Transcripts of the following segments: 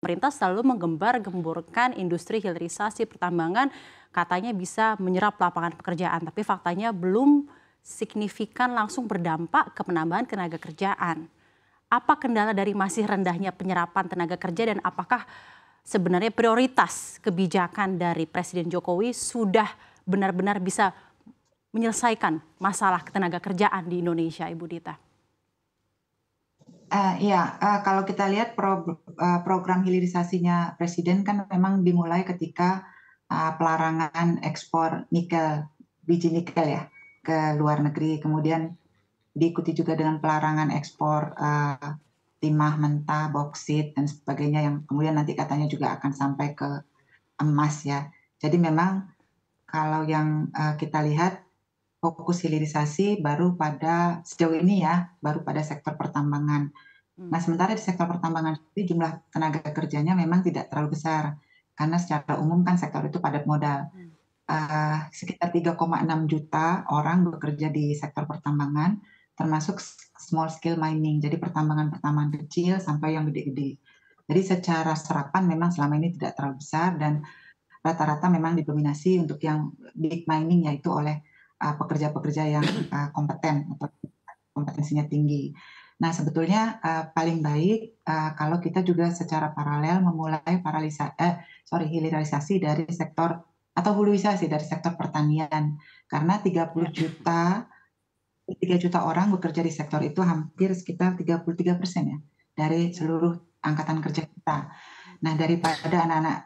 pemerintah selalu menggembar-gemburkan industri hilirisasi pertambangan katanya bisa menyerap lapangan pekerjaan tapi faktanya belum signifikan langsung berdampak ke penambahan tenaga kerjaan. Apa kendala dari masih rendahnya penyerapan tenaga kerja dan apakah sebenarnya prioritas kebijakan dari Presiden Jokowi sudah benar-benar bisa menyelesaikan masalah ketenaga kerjaan di Indonesia, Ibu Dita? Uh, ya, uh, kalau kita lihat pro, uh, eh, program hilirisasinya Presiden kan memang dimulai ketika uh, pelarangan ekspor nikel, biji nikel ya, ke luar negeri. Kemudian diikuti juga dengan pelarangan ekspor uh, timah mentah, boksit, dan sebagainya yang kemudian nanti katanya juga akan sampai ke emas ya. Jadi memang kalau yang uh, kita lihat fokus hilirisasi baru pada sejauh ini ya, baru pada sektor pertambangan. Hmm. Nah, sementara di sektor pertambangan itu jumlah tenaga kerjanya memang tidak terlalu besar karena secara umum kan sektor itu padat modal. Uh, sekitar 3,6 juta orang bekerja di sektor pertambangan termasuk small scale mining. Jadi pertambangan-pertambangan kecil sampai yang gede-gede. Jadi secara serapan memang selama ini tidak terlalu besar dan rata-rata memang didominasi untuk yang big mining yaitu oleh Eh, pekerja-pekerja yang eh, kompeten atau kompetensinya tinggi. Nah, sebetulnya eh, paling baik kalau kita juga secara paralel memulai paralisa eh sorry hilirisasi dari sektor atau hulurisasi dari sektor pertanian karena 30 ya. juta 3 juta orang bekerja di sektor itu hampir sekitar 33 persen ya dari seluruh angkatan kerja kita. Nah, daripada anak-anak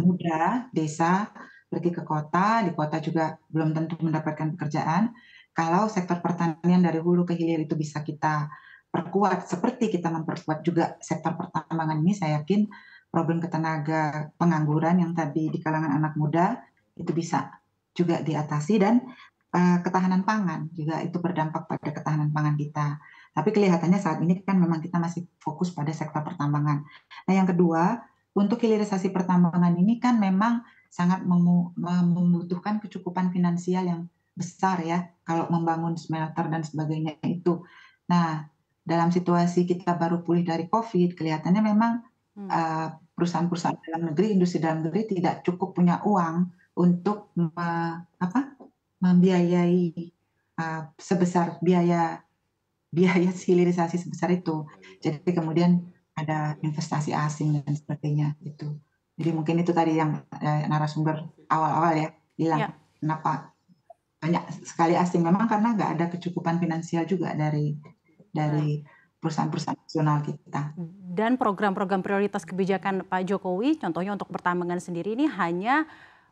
muda desa pergi ke kota, di kota juga belum tentu mendapatkan pekerjaan. Kalau sektor pertanian dari hulu ke hilir itu bisa kita perkuat, seperti kita memperkuat juga sektor pertambangan ini, saya yakin problem ketenaga pengangguran yang tadi di kalangan anak muda itu bisa juga diatasi dan eh, ketahanan pangan juga itu berdampak pada ketahanan pangan kita. Tapi kelihatannya saat ini kan memang kita masih fokus pada sektor pertambangan. Nah yang kedua, untuk hilirisasi pertambangan ini kan memang sangat membutuhkan kecukupan finansial yang besar ya kalau membangun smelter dan sebagainya itu. Nah, dalam situasi kita baru pulih dari COVID, kelihatannya memang hmm. eh, perusahaan-perusahaan dalam negeri, industri dalam negeri tidak cukup punya uang untuk apa, membiayai eh, sebesar biaya biaya hilirisasi sebesar itu. Hmm. Jadi kemudian ada investasi asing dan sebagainya itu. Jadi mungkin itu tadi yang eh, narasumber awal-awal ya bilang ya. kenapa banyak sekali asing memang karena nggak ada kecukupan finansial juga dari dari hmm. perusahaan-perusahaan nasional kita. Dan program-program prioritas kebijakan Pak Jokowi, contohnya untuk pertambangan sendiri ini hanya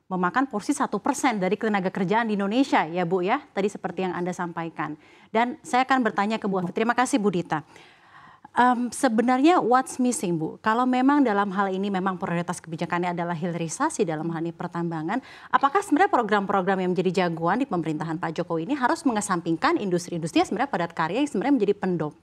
memakan porsi satu persen dari tenaga kerjaan di Indonesia ya Bu ya, tadi seperti yang Anda sampaikan. Dan saya akan bertanya ke Bu Afif, terima kasih Bu Dita. Um, sebenarnya what's missing Bu? Kalau memang dalam hal ini memang prioritas kebijakannya adalah hilirisasi dalam hal ini pertambangan, apakah sebenarnya program-program yang menjadi jagoan di pemerintahan Pak Jokowi ini harus mengesampingkan industri-industri yang sebenarnya padat karya yang sebenarnya menjadi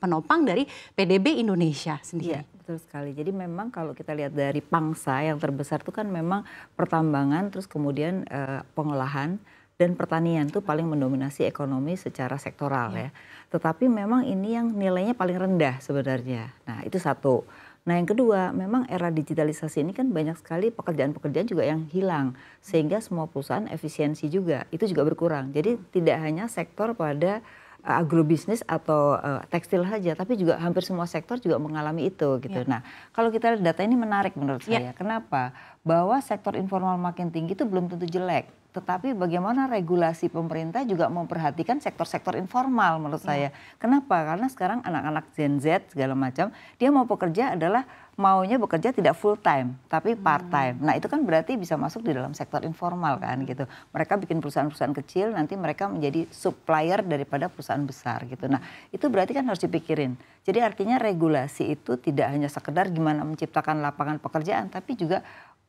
penopang dari PDB Indonesia sendiri? Ya, betul sekali. Jadi memang kalau kita lihat dari pangsa yang terbesar itu kan memang pertambangan, terus kemudian uh, pengolahan, dan pertanian itu paling mendominasi ekonomi secara sektoral ya. ya. Tetapi memang ini yang nilainya paling rendah sebenarnya. Nah itu satu. Nah yang kedua, memang era digitalisasi ini kan banyak sekali pekerjaan-pekerjaan juga yang hilang. Sehingga semua perusahaan efisiensi juga, itu juga berkurang. Jadi tidak hanya sektor pada e, agrobisnis atau uh, tekstil saja, tapi juga hampir semua sektor juga mengalami itu gitu. Ya. Nah, kalau kita lihat data ini menarik menurut ya. saya. Kenapa? Bahwa sektor informal makin tinggi itu belum tentu jelek tetapi bagaimana regulasi pemerintah juga memperhatikan sektor-sektor informal menurut iya. saya. Kenapa? Karena sekarang anak-anak Gen Z segala macam, dia mau bekerja adalah maunya bekerja tidak full time tapi hmm. part time. Hmm. Nah itu kan berarti bisa masuk di dalam sektor informal kan gitu. Mereka bikin perusahaan-perusahaan kecil nanti mereka menjadi supplier daripada perusahaan besar gitu. Nah itu berarti kan harus dipikirin. Jadi artinya regulasi itu tidak hanya sekedar gimana menciptakan lapangan pekerjaan tapi juga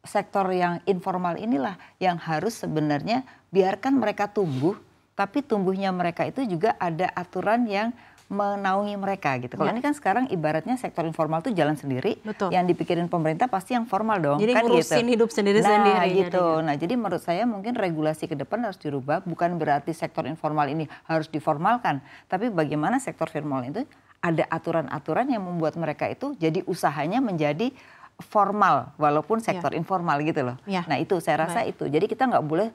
sektor yang informal inilah yang harus sebenarnya biarkan mereka tumbuh tapi tumbuhnya mereka itu juga ada aturan yang menaungi mereka gitu. Kalau ya. ini kan sekarang ibaratnya sektor informal tuh jalan sendiri, Betul. yang dipikirin pemerintah pasti yang formal dong. Jadi kan gitu. ngurusin gitu. hidup sendiri nah, sendiri. gitu. Jadinya. Nah jadi menurut saya mungkin regulasi ke depan harus dirubah, bukan berarti sektor informal ini harus diformalkan, tapi bagaimana sektor formal itu ada aturan-aturan yang membuat mereka itu jadi usahanya menjadi formal walaupun iya. sektor ya. informal gitu loh. Ya. Nah itu saya rasa Baik. itu. Jadi kita nggak boleh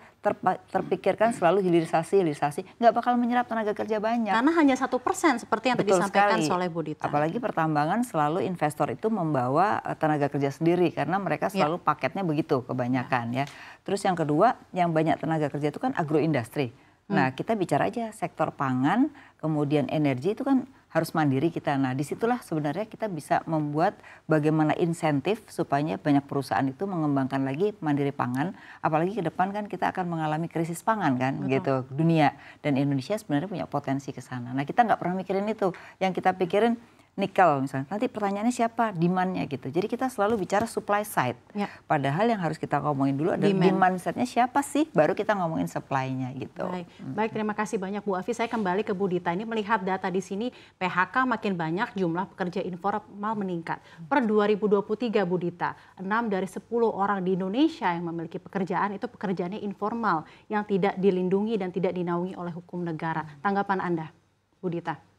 terpikirkan selalu hilirisasi hilirisasi nggak bakal menyerap tenaga kerja banyak. Karena hanya satu persen seperti yang Betul tadi disampaikan sekali. oleh Budita. Apalagi pertambangan selalu investor itu membawa eh, tenaga kerja sendiri karena mereka iya. selalu ya. paketnya begitu kebanyakan ya. ya. Terus yang kedua yang banyak tenaga kerja itu kan agroindustri. Hmm. Nah kita bicara aja sektor pangan, kemudian energi itu kan harus mandiri kita. Nah disitulah sebenarnya kita bisa membuat bagaimana insentif supaya banyak perusahaan itu mengembangkan lagi mandiri pangan. Apalagi ke depan kan kita akan mengalami krisis pangan kan Betul. gitu dunia dan Indonesia sebenarnya punya potensi ke sana. Nah kita nggak pernah mikirin itu. Yang kita pikirin nikel misalnya. Nanti pertanyaannya siapa demandnya gitu. Jadi kita selalu bicara supply side. Ya. Padahal yang harus kita ngomongin dulu adalah demand, demand side-nya siapa sih, baru kita ngomongin supply-nya gitu. Baik. Hmm. Baik, terima kasih banyak Bu Afi. Saya kembali ke Bu Dita ini melihat data di sini PHK makin banyak jumlah pekerja informal meningkat. Per 2023 Bu Dita, 6 dari 10 orang di Indonesia yang memiliki pekerjaan itu pekerjaannya informal yang tidak dilindungi dan tidak dinaungi oleh hukum negara. Tanggapan Anda, Bu Dita?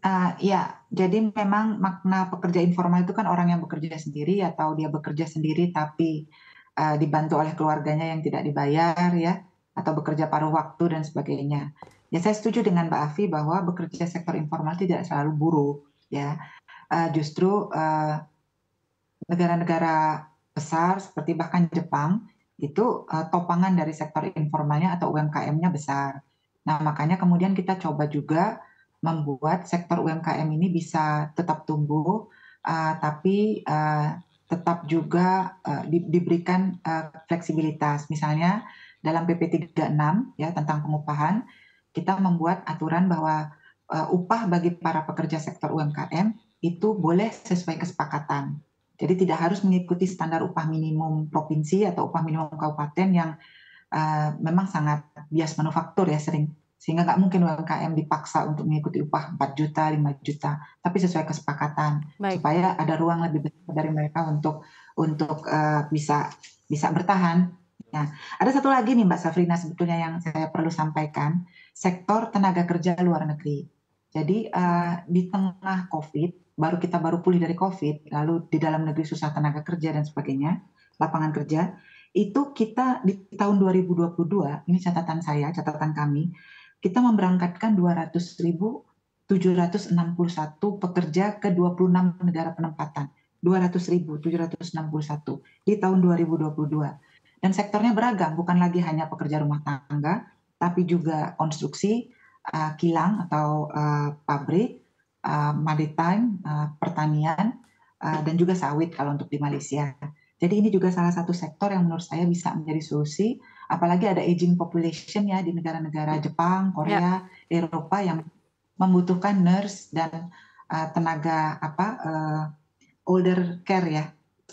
Uh, ya, jadi memang makna pekerja informal itu kan orang yang bekerja sendiri atau dia bekerja sendiri tapi uh, dibantu oleh keluarganya yang tidak dibayar ya, atau bekerja paruh waktu dan sebagainya. Ya saya setuju dengan Mbak Afi bahwa bekerja sektor informal tidak selalu buruk ya, uh, justru negara negara-negara besar seperti bahkan Jepang itu uh, topangan dari sektor informalnya atau UMKM-nya besar. Nah makanya kemudian kita coba juga membuat sektor UMKM ini bisa tetap tumbuh, uh, tapi uh, tetap juga uh, di, diberikan uh, fleksibilitas. Misalnya dalam PP 36 ya tentang pengupahan, kita membuat aturan bahwa uh, upah bagi para pekerja sektor UMKM itu boleh sesuai kesepakatan. Jadi tidak harus mengikuti standar upah minimum provinsi atau upah minimum kabupaten yang uh, memang sangat bias manufaktur ya sering sehingga nggak mungkin UMKM dipaksa untuk mengikuti upah 4 juta, 5 juta, tapi sesuai kesepakatan Baik. supaya ada ruang lebih besar dari mereka untuk untuk uh, bisa bisa bertahan. Ya. Ada satu lagi nih Mbak Safrina sebetulnya yang saya perlu sampaikan, sektor tenaga kerja luar negeri. Jadi uh, di tengah COVID, baru kita baru pulih dari COVID, lalu di dalam negeri susah tenaga kerja dan sebagainya, lapangan kerja, itu kita di tahun 2022, ini catatan saya, catatan kami, kita memberangkatkan 200.761 pekerja ke 26 negara penempatan. 200.761 di tahun 2022. Dan sektornya beragam, bukan lagi hanya pekerja rumah tangga, tapi juga konstruksi, uh, kilang atau uh, pabrik, uh, eh, maritime, uh, pertanian, uh, dan juga sawit kalau untuk di Malaysia. Jadi ini juga salah satu sektor yang menurut saya bisa menjadi solusi apalagi ada aging population ya di negara-negara iya. Jepang, Korea, ya. Eropa yang membutuhkan nurse dan uh, tenaga apa uh, older care ya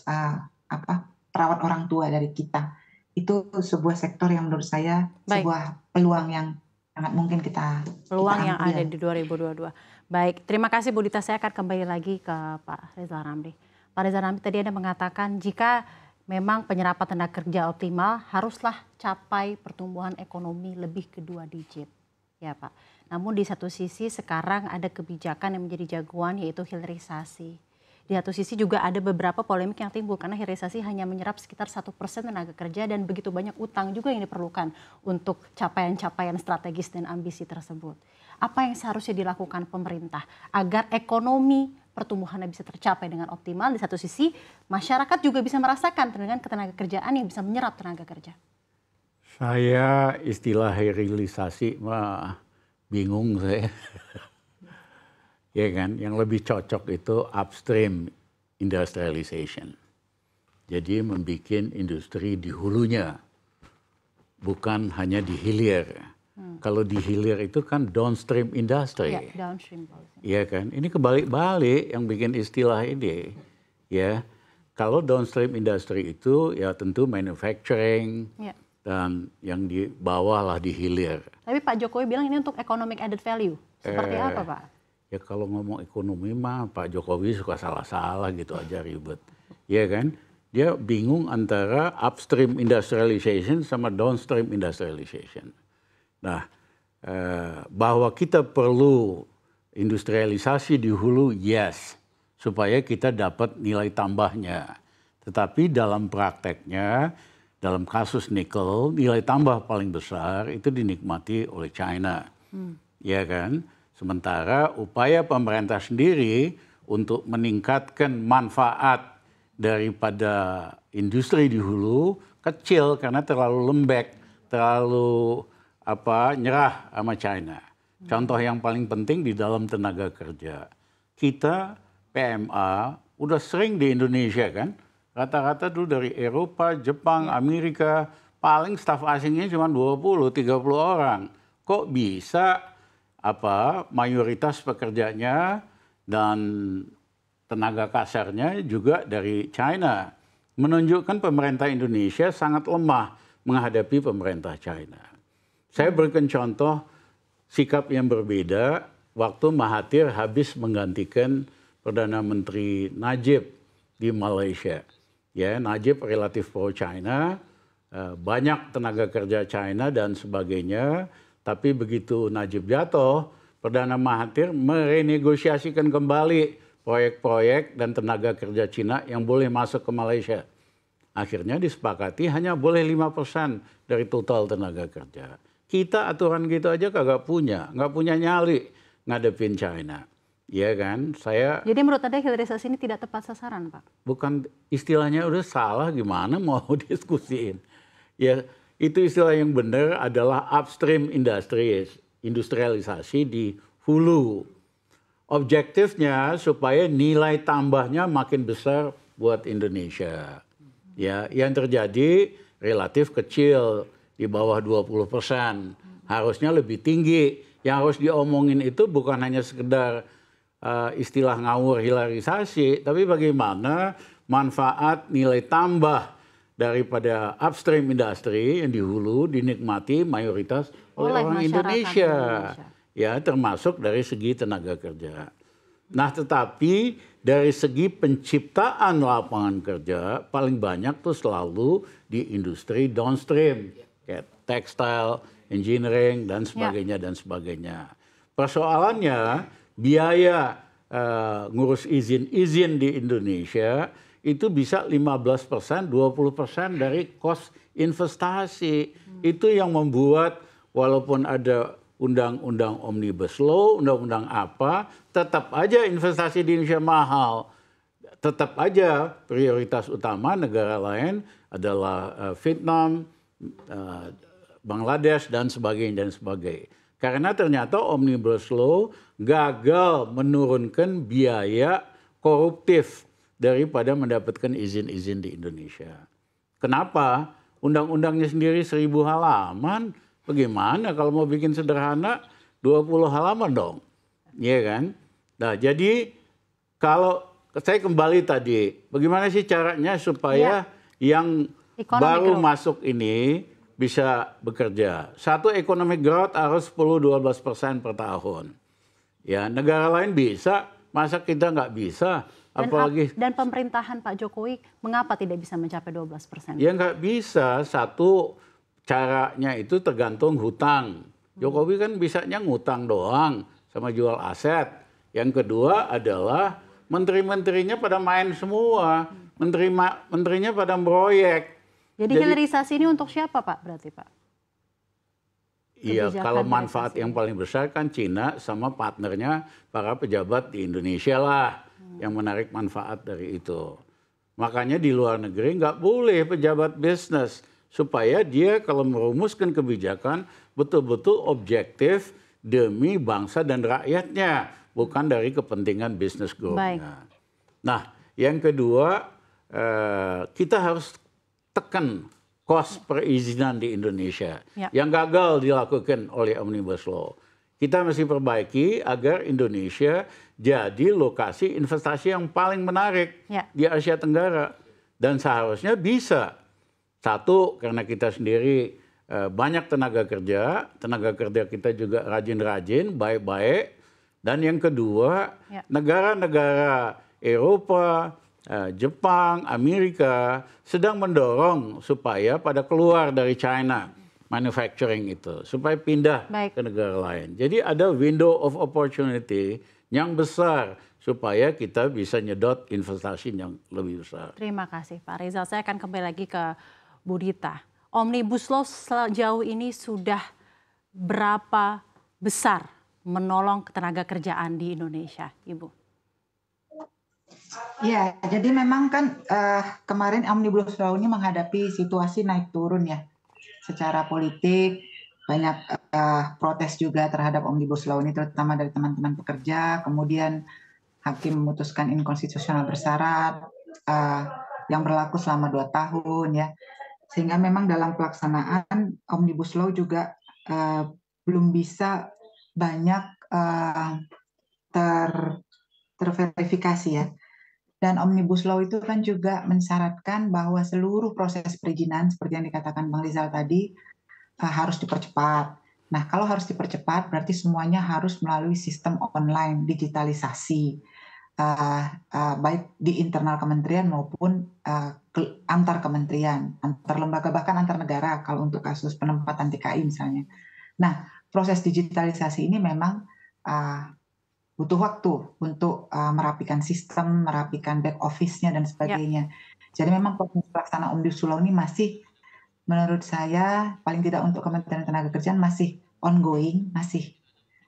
uh, apa perawat orang tua dari kita itu sebuah sektor yang menurut saya Baik. sebuah peluang yang sangat mungkin kita peluang kita yang ada di 2022. Baik, terima kasih Bu Dita. Saya akan kembali lagi ke Pak Reza Ramli. Pak Reza Ramli tadi Anda mengatakan jika memang penyerapan tenaga kerja optimal haruslah capai pertumbuhan ekonomi lebih kedua digit. Ya Pak. Namun di satu sisi sekarang ada kebijakan yang menjadi jagoan yaitu hilirisasi. Di satu sisi juga ada beberapa polemik yang timbul karena hilirisasi hanya menyerap sekitar satu persen tenaga kerja dan begitu banyak utang juga yang diperlukan untuk capaian-capaian strategis dan ambisi tersebut. Apa yang seharusnya dilakukan pemerintah agar ekonomi pertumbuhannya bisa tercapai dengan optimal. Di satu sisi, masyarakat juga bisa merasakan dengan ketenaga kerjaan yang bisa menyerap tenaga kerja. Saya istilah herilisasi mah bingung saya. ya kan, yang lebih cocok itu upstream industrialization. Jadi membuat industri di hulunya, bukan hanya di hilir kalau di hilir itu kan downstream industry. Ya, downstream policy. Iya kan? Ini kebalik-balik yang bikin istilah ini. Ya. Kalau downstream industry itu ya tentu manufacturing ya. dan yang di bawah lah di hilir. Tapi Pak Jokowi bilang ini untuk economic added value. Seperti eh, apa, Pak? Ya kalau ngomong ekonomi mah Pak Jokowi suka salah-salah gitu aja ribet. Iya kan? dia bingung antara upstream industrialization sama downstream industrialization. Nah, eh, bahwa kita perlu industrialisasi di hulu, yes, supaya kita dapat nilai tambahnya. Tetapi dalam prakteknya, dalam kasus nikel, nilai tambah paling besar itu dinikmati oleh China. Hmm. Ya kan? Sementara upaya pemerintah sendiri untuk meningkatkan manfaat daripada industri di hulu kecil karena terlalu lembek, terlalu apa nyerah sama China. Contoh yang paling penting di dalam tenaga kerja. Kita PMA udah sering di Indonesia kan, rata-rata dulu dari Eropa, Jepang, iya. Amerika, paling staf asingnya cuma 20, 30 orang. Kok bisa apa mayoritas pekerjanya dan tenaga kasarnya juga dari China. Menunjukkan pemerintah Indonesia sangat lemah menghadapi pemerintah China. Saya berikan contoh sikap yang berbeda waktu Mahathir habis menggantikan Perdana Menteri Najib di Malaysia. Ya, Najib relatif pro China, eh, banyak tenaga kerja China dan sebagainya, tapi begitu Najib jatuh, Perdana Mahathir merenegosiasikan kembali proyek-proyek dan tenaga kerja Cina yang boleh masuk ke Malaysia. Akhirnya disepakati hanya boleh 5% dari total tenaga kerja. Kita aturan gitu aja kagak punya, nggak punya nyali ngadepin China. Iya kan? Saya Jadi menurut Anda hilirisasi ini tidak tepat sasaran, Pak? Bukan istilahnya udah salah gimana mau diskusiin. Ya, itu istilah yang benar adalah upstream industries, industrialisasi di hulu. Objektifnya supaya nilai tambahnya makin besar buat Indonesia. Ya, yang terjadi relatif kecil di bawah 20 persen. Harusnya lebih tinggi. Yang harus diomongin itu bukan hanya sekedar uh, istilah ngawur hilarisasi, tapi bagaimana manfaat nilai tambah daripada upstream industri yang dihulu dinikmati mayoritas oleh, oleh orang Indonesia. Indonesia. Ya, termasuk dari segi tenaga kerja. Nah, tetapi dari segi penciptaan lapangan kerja paling banyak tuh selalu di industri downstream kayak tekstil, engineering dan ya. sebagainya ya. dan sebagainya. Persoalannya biaya uh, ngurus izin-izin di Indonesia itu bisa 15 persen, 20 persen dari kos investasi. Hmm. Itu yang membuat walaupun ada undang-undang omnibus law, undang-undang apa, tetap aja investasi di Indonesia mahal. Tetap aja prioritas utama negara lain adalah eh, Vietnam, Eh, Bangladesh dan sebagainya dan sebagainya. Karena ternyata omnibus law gagal menurunkan biaya koruptif daripada mendapatkan izin-izin di Indonesia. Kenapa? Undang-undangnya sendiri seribu halaman. Bagaimana kalau mau bikin sederhana 20 halaman dong? Iya kan? Nah jadi kalau saya kembali tadi, bagaimana sih caranya supaya ya. yang Economic baru growth. masuk ini bisa bekerja. Satu ekonomi growth harus 10-12 persen per tahun. Ya negara lain bisa, masa kita nggak bisa? Dan, Apalagi dan pemerintahan Pak Jokowi mengapa tidak bisa mencapai 12 persen? Ya nggak bisa. Satu caranya itu tergantung hutang. Hmm. Jokowi kan bisanya ngutang doang sama jual aset. Yang kedua adalah menteri-menterinya pada main semua, hmm. menteri menterinya pada proyek jadi, Jadi hilirisasi ini untuk siapa Pak berarti Pak? Iya, kalau manfaat yang paling besar kan Cina sama partnernya para pejabat di Indonesia lah hmm. yang menarik manfaat dari itu. Makanya di luar negeri nggak boleh pejabat bisnis supaya dia kalau merumuskan kebijakan betul-betul objektif demi bangsa dan rakyatnya, bukan dari kepentingan bisnis grupnya. Nah, yang kedua eh, kita harus tekan kos perizinan di Indonesia ya. yang gagal dilakukan oleh Omnibus Law. Kita mesti perbaiki agar Indonesia jadi lokasi investasi yang paling menarik ya. di Asia Tenggara dan seharusnya bisa satu karena kita sendiri eh, banyak tenaga kerja, tenaga kerja kita juga rajin-rajin, baik-baik. Dan yang kedua, ya. negara-negara ya. Eropa, Eh, Jepang, Amerika sedang mendorong supaya pada keluar dari China manufacturing itu, supaya pindah Baik. ke negara lain. Jadi ada window of opportunity yang besar supaya kita bisa nyedot investasi yang lebih besar. Terima kasih Pak Rizal. Saya akan kembali lagi ke Budita. Omnibus Law sejauh ini sudah berapa besar menolong ketenaga kerjaan di Indonesia, Ibu? Ya, jadi memang kan uh, kemarin omnibus law ini menghadapi situasi naik turun ya, secara politik banyak uh, protes juga terhadap omnibus law ini, terutama dari teman-teman pekerja. Kemudian hakim memutuskan inkonstitusional bersyarat uh, eh, yang berlaku selama dua tahun ya, sehingga memang dalam pelaksanaan omnibus law juga uh, belum bisa banyak uh, ter terverifikasi ya dan Omnibus Law itu kan juga mensyaratkan bahwa seluruh proses perizinan seperti yang dikatakan Bang Rizal tadi eh, harus dipercepat. Nah, kalau harus dipercepat berarti semuanya harus melalui sistem online digitalisasi. Eh, eh, baik di internal kementerian maupun antar kementerian, antar lembaga bahkan antar negara kalau untuk kasus penempatan TKI misalnya. Nah, proses digitalisasi ini memang butuh waktu untuk uh, merapikan sistem, merapikan back office-nya dan sebagainya. Ya. Jadi memang proses pelaksana Omnibus Law ini masih menurut saya paling tidak untuk Kementerian Tenaga Kerjaan masih ongoing, masih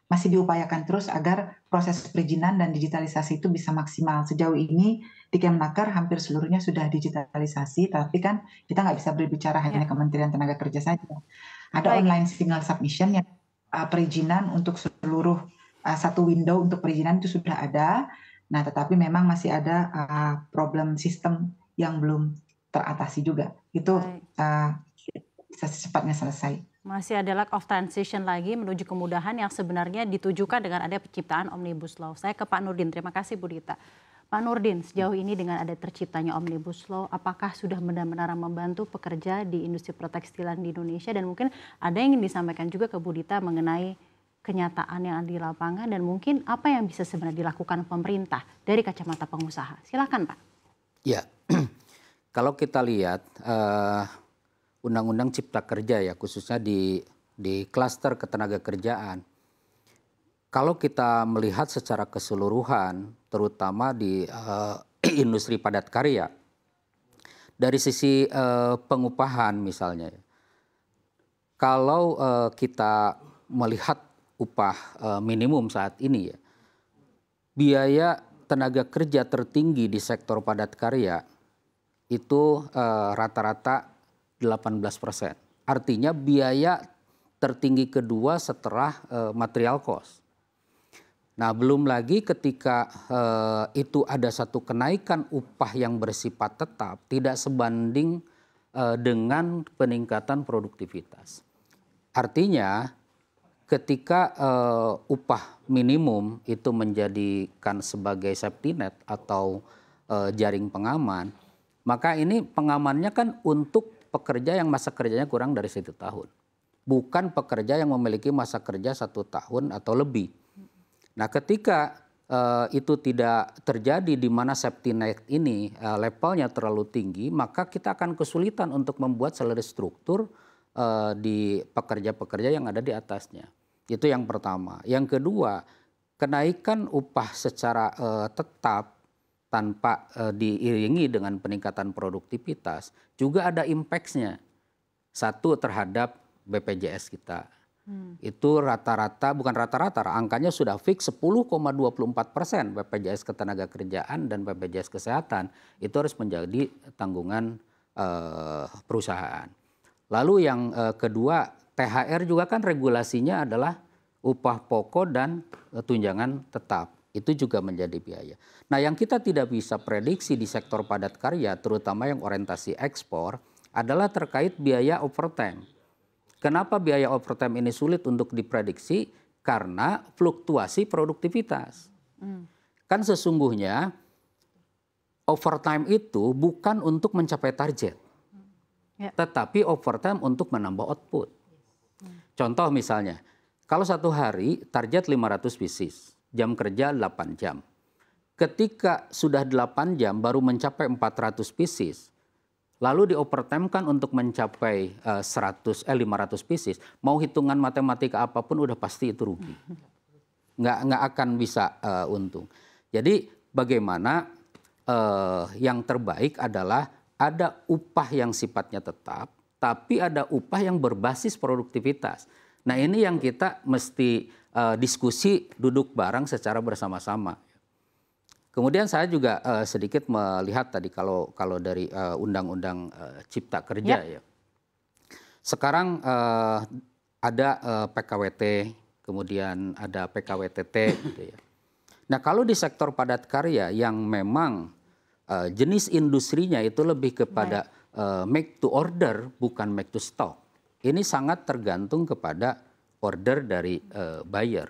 masih diupayakan terus agar proses perizinan dan digitalisasi itu bisa maksimal. Sejauh ini di Kemnaker hampir seluruhnya sudah digitalisasi, tapi kan kita nggak bisa berbicara hanya ya. Kementerian Tenaga Kerja saja. Ada Baik. online single submission yang uh, perizinan untuk seluruh Eh, satu window untuk perizinan itu sudah ada. Nah, tetapi memang masih ada uh, problem sistem yang belum teratasi juga. Itu uh, secepatnya selesai. Masih ada lack of transition lagi menuju kemudahan yang sebenarnya ditujukan dengan ada penciptaan Omnibus Law. Saya ke Pak Nurdin, terima kasih Bu Dita. Pak Nurdin, sejauh ini dengan ada terciptanya Omnibus Law, apakah sudah benar-benar membantu pekerja di industri pertekstilan di Indonesia? Dan mungkin ada yang ingin disampaikan juga ke Bu Dita mengenai kenyataan yang di lapangan dan mungkin apa yang bisa sebenarnya dilakukan pemerintah dari kacamata pengusaha. Silakan Pak. Ya, kalau kita lihat undang eh, undang-undang cipta kerja ya khususnya di di klaster ketenaga kerjaan. Kalau kita melihat secara keseluruhan, terutama di uh, industri padat karya, dari sisi uh, pengupahan misalnya, ya, kalau uh, kita melihat upah eh, minimum saat ini ya. Biaya tenaga kerja tertinggi di sektor padat karya itu eh, rata-rata uh, 18 persen. Artinya biaya tertinggi kedua setelah eh, material cost. Nah, belum lagi ketika uh, itu ada satu kenaikan upah yang bersifat tetap tidak sebanding uh, dengan peningkatan produktivitas. Artinya ketika eh, upah minimum itu menjadikan sebagai safety net atau eh, jaring pengaman, maka ini pengamannya kan untuk pekerja yang masa kerjanya kurang dari satu tahun. Bukan pekerja yang memiliki masa kerja satu tahun atau lebih. Nah ketika uh, itu tidak terjadi di mana safety net ini uh, levelnya terlalu tinggi, maka kita akan kesulitan untuk membuat salary struktur uh, di pekerja-pekerja yang ada di atasnya. Itu yang pertama. Yang kedua, kenaikan upah secara uh, tetap tanpa uh, diiringi dengan peningkatan produktivitas juga ada impactsnya. Satu terhadap BPJS kita. Hmm. Itu rata-rata, bukan rata-rata, angkanya sudah fix 10,24 persen BPJS Ketenaga Kerjaan dan BPJS Kesehatan. Itu harus menjadi tanggungan uh, perusahaan. Lalu yang uh, kedua THR juga kan regulasinya adalah upah pokok dan eh, tunjangan tetap. Itu juga menjadi biaya. Nah, yang kita tidak bisa prediksi di sektor padat karya, terutama yang orientasi ekspor, adalah terkait biaya overtime. Kenapa biaya overtime ini sulit untuk diprediksi? Karena fluktuasi produktivitas. Hmm. Kan sesungguhnya overtime itu bukan untuk mencapai target. Ya. Tetapi overtime untuk menambah output. Contoh misalnya, kalau satu hari target 500 pieces, jam kerja 8 jam. Ketika sudah 8 jam baru mencapai 400 pieces, lalu di overtime kan untuk mencapai 100 eh 500 pieces, eh, mau hitungan matematika apapun udah pasti itu rugi. Nggak nggak akan bisa uh, untung. Jadi bagaimana uh, yang terbaik adalah ada upah yang sifatnya tetap tapi ada upah yang berbasis produktivitas. Nah ini yang kita mesti uh, diskusi duduk bareng secara bersama-sama. Kemudian saya juga uh, sedikit melihat tadi kalau kalau dari eh, undang-undang uh, Cipta Kerja ya. ya. Sekarang uh, ada uh, PKWT, kemudian ada PKWTT gitu ya. Nah, kalau di sektor padat karya yang memang uh, jenis industrinya itu lebih kepada Baik uh, make to order bukan make to stock. Ini sangat tergantung kepada order dari uh, buyer.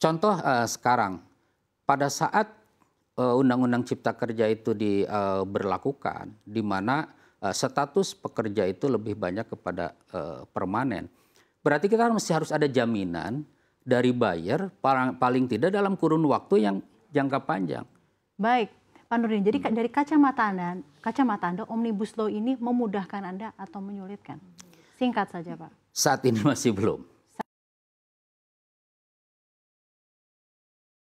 Contoh uh, sekarang, pada saat Undang-Undang uh, Cipta Kerja itu diberlakukan, uh, di mana uh, status pekerja itu lebih banyak kepada uh, permanen. Berarti kita mesti harus ada jaminan dari buyer paling, paling tidak dalam kurun waktu yang jangka panjang. Baik, Pak Nurdin, jadi hmm. dari kacamata Anda, kacamata Anda Omnibus Law ini memudahkan Anda atau menyulitkan? Singkat saja, Pak. Saat ini masih belum